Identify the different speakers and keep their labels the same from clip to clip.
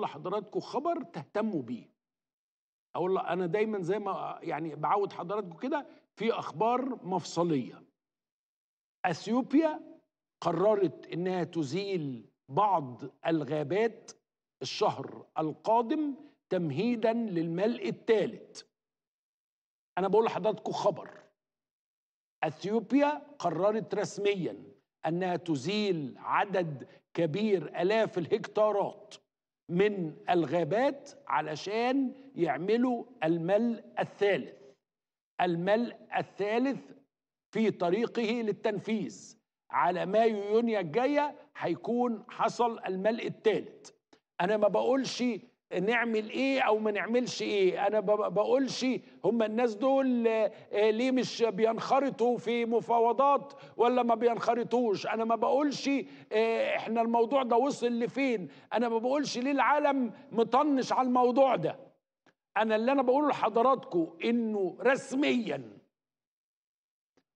Speaker 1: لحضراتكم خبر تهتموا بيه اقول انا دايما زي ما يعني بعود حضراتكم كده في اخبار مفصليه اثيوبيا قررت انها تزيل بعض الغابات الشهر القادم تمهيدا للملء الثالث انا بقول لحضراتكم خبر اثيوبيا قررت رسميا انها تزيل عدد كبير الاف الهكتارات من الغابات علشان يعملوا الملء الثالث الملء الثالث في طريقه للتنفيذ على مايو يونيو الجايه هيكون حصل الملء الثالث انا ما بقولش نعمل ايه او ما نعملش ايه انا بقولش هم الناس دول آه، ليه مش بينخرطوا في مفاوضات ولا ما بينخرطوش انا ما بقولش آه، احنا الموضوع ده وصل لفين انا ما بقولش ليه العالم مطنش على الموضوع ده انا اللي انا بقوله لحضراتكم انه رسميا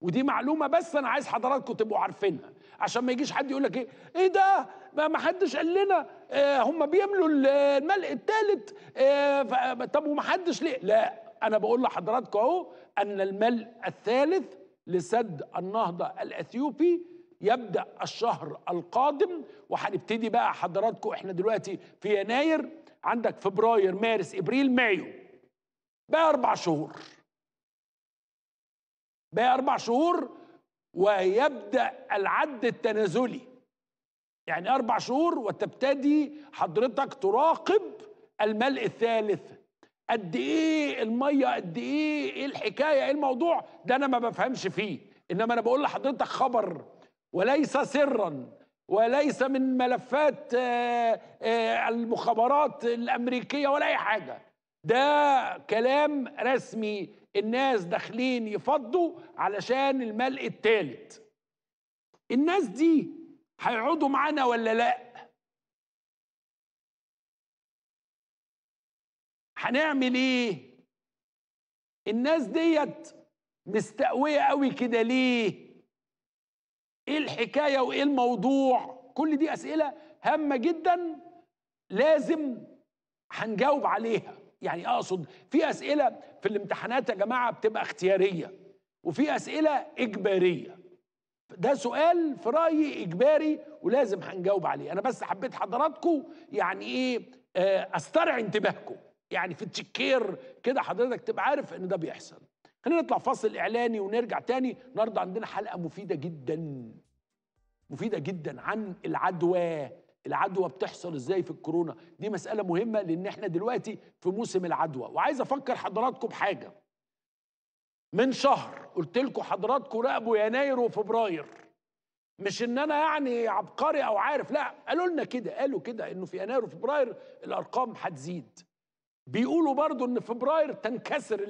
Speaker 1: ودي معلومه بس انا عايز حضراتكم تبقوا عارفينها عشان ما يجيش حد يقول لك ايه ايه ده ما حدش قال لنا آه هم بيملوا الملء الثالث آه طب وما حدش ليه لا انا بقول لحضراتكم اهو ان الملء الثالث لسد النهضه الاثيوبي يبدا الشهر القادم وهنبتدي بقى حضراتكم احنا دلوقتي في يناير عندك فبراير مارس ابريل مايو بقى اربع شهور باقي أربع شهور ويبدأ العد التنازلي يعني أربع شهور وتبتدي حضرتك تراقب الملء الثالث قد إيه المية قد إيه إيه الحكاية إيه الموضوع ده أنا ما بفهمش فيه إنما أنا بقول لحضرتك خبر وليس سرا وليس من ملفات آه، آه، المخابرات الأمريكية ولا أي حاجة ده كلام رسمي الناس داخلين يفضوا علشان الملء التالت الناس دي هيقعدوا معانا ولا لا هنعمل ايه الناس ديت مستقويه قوي كده ليه ايه الحكايه وايه الموضوع كل دي اسئله هامه جدا لازم هنجاوب عليها يعني اقصد في اسئله في الامتحانات يا جماعه بتبقى اختياريه وفي اسئله اجباريه ده سؤال في رايي اجباري ولازم هنجاوب عليه انا بس حبيت حضراتكم يعني ايه آه، استرع انتباهكم يعني في التشكير كده حضرتك تبقى عارف ان ده بيحصل خلينا نطلع فاصل اعلاني ونرجع تاني النهارده عندنا حلقه مفيده جدا مفيده جدا عن العدوى العدوى بتحصل ازاي في الكورونا دي مساله مهمه لان احنا دلوقتي في موسم العدوى وعايز افكر حضراتكم بحاجه من شهر قلت لكم حضراتكم راقبوا يناير وفبراير مش ان انا يعني عبقري او عارف لا قالوا لنا كده قالوا كده انه في يناير وفبراير الارقام هتزيد بيقولوا برضو ان فبراير تنكسر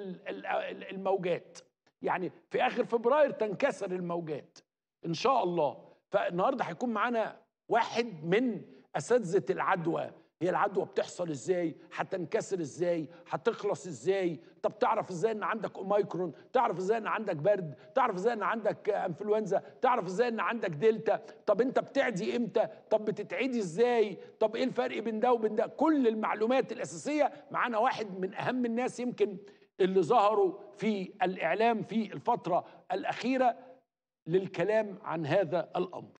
Speaker 1: الموجات يعني في اخر فبراير تنكسر الموجات ان شاء الله فالنهارده هيكون معانا واحد من اساتذه العدوى هي العدوى بتحصل ازاي هتنكسر ازاي هتخلص ازاي طب تعرف ازاي ان عندك اوميكرون تعرف ازاي ان عندك برد تعرف ازاي ان عندك انفلونزا تعرف ازاي ان عندك دلتا طب انت بتعدي امتى طب بتتعدي ازاي طب ايه الفرق بين ده وبين ده كل المعلومات الاساسيه معانا واحد من اهم الناس يمكن اللي ظهروا في الاعلام في الفتره الاخيره للكلام عن هذا الامر